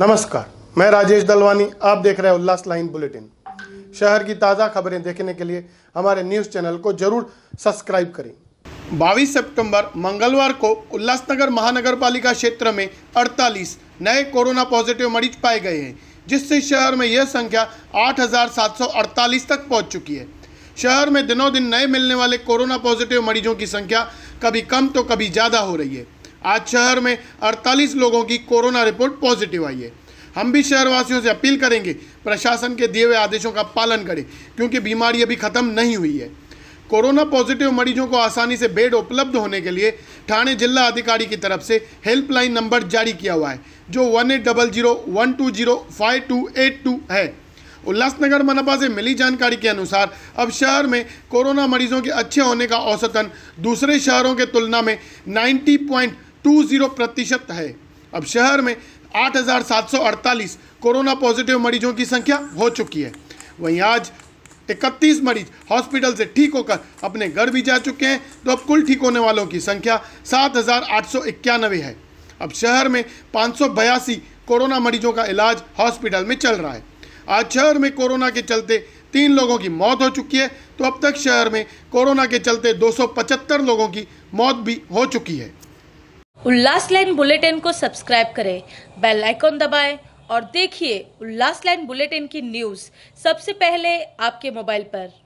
नमस्कार मैं राजेश दलवानी आप देख रहे हैं उल्लास लाइन बुलेटिन शहर की ताज़ा खबरें देखने के लिए हमारे न्यूज़ चैनल को जरूर सब्सक्राइब करें 22 सितंबर मंगलवार को उल्लासनगर महानगर पालिका क्षेत्र में 48 नए कोरोना पॉजिटिव मरीज पाए गए हैं जिससे शहर में यह संख्या 8,748 तक पहुंच चुकी है शहर में दिनों दिन नए मिलने वाले कोरोना पॉजिटिव मरीजों की संख्या कभी कम तो कभी ज़्यादा हो रही है आज शहर में 48 लोगों की कोरोना रिपोर्ट पॉजिटिव आई है हम भी शहरवासियों से अपील करेंगे प्रशासन के दिए हुए आदेशों का पालन करें क्योंकि बीमारी अभी खत्म नहीं हुई है कोरोना पॉजिटिव मरीजों को आसानी से बेड उपलब्ध होने के लिए थाने जिला अधिकारी की तरफ से हेल्पलाइन नंबर जारी किया हुआ है जो one eight double zero one two zero five two eight two है उल्लासनगर मनपा से मिली जानकारी के अनुसार अब शहर में कोरोना मरीजों के अच्छे होने का औसतन दूसरे शहरों के तुलना में नाइन्टी पॉइंट टू जीरो प्रतिशत है अब शहर में 8,748 कोरोना पॉजिटिव मरीजों की संख्या हो चुकी है वहीं आज इकतीस मरीज हॉस्पिटल से ठीक होकर अपने घर भी जा चुके हैं तो अब कुल ठीक होने वालों की संख्या सात है अब शहर में पाँच कोरोना मरीजों का इलाज हॉस्पिटल में चल रहा है आज शहर में कोरोना के चलते तीन लोगों की मौत हो चुकी है तो अब तक शहर में कोरोना के चलते 275 लोगों की मौत भी हो चुकी है उल्लास लाइन बुलेटिन को सब्सक्राइब करें बेल आइकॉन दबाएं और देखिए उल्लास लाइन बुलेटिन की न्यूज़ सबसे पहले आपके मोबाइल पर